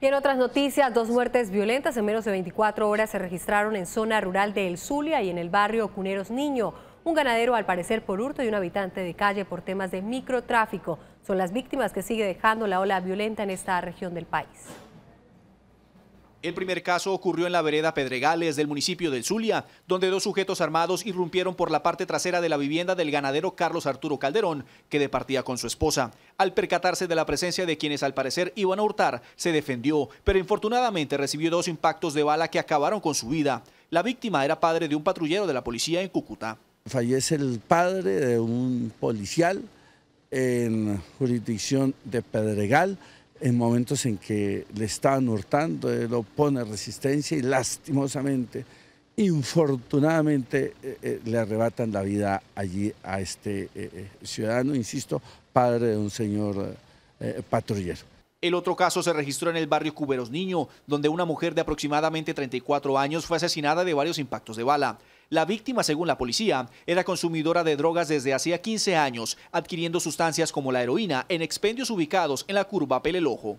Y en otras noticias, dos muertes violentas en menos de 24 horas se registraron en zona rural de El Zulia y en el barrio Cuneros Niño. Un ganadero al parecer por hurto y un habitante de calle por temas de microtráfico son las víctimas que sigue dejando la ola violenta en esta región del país. El primer caso ocurrió en la vereda Pedregales del municipio del Zulia, donde dos sujetos armados irrumpieron por la parte trasera de la vivienda del ganadero Carlos Arturo Calderón, que departía con su esposa. Al percatarse de la presencia de quienes al parecer iban a hurtar, se defendió, pero infortunadamente recibió dos impactos de bala que acabaron con su vida. La víctima era padre de un patrullero de la policía en Cúcuta. Fallece el padre de un policial en jurisdicción de Pedregal en momentos en que le estaban hurtando, él eh, opone resistencia y lastimosamente, infortunadamente, eh, eh, le arrebatan la vida allí a este ciudadano, insisto, padre de un señor patrullero. El otro caso se registró en el barrio Cuberos Niño, donde una mujer de aproximadamente 34 años fue asesinada de varios impactos de bala. La víctima, según la policía, era consumidora de drogas desde hacía 15 años, adquiriendo sustancias como la heroína en expendios ubicados en la curva Pelelojo.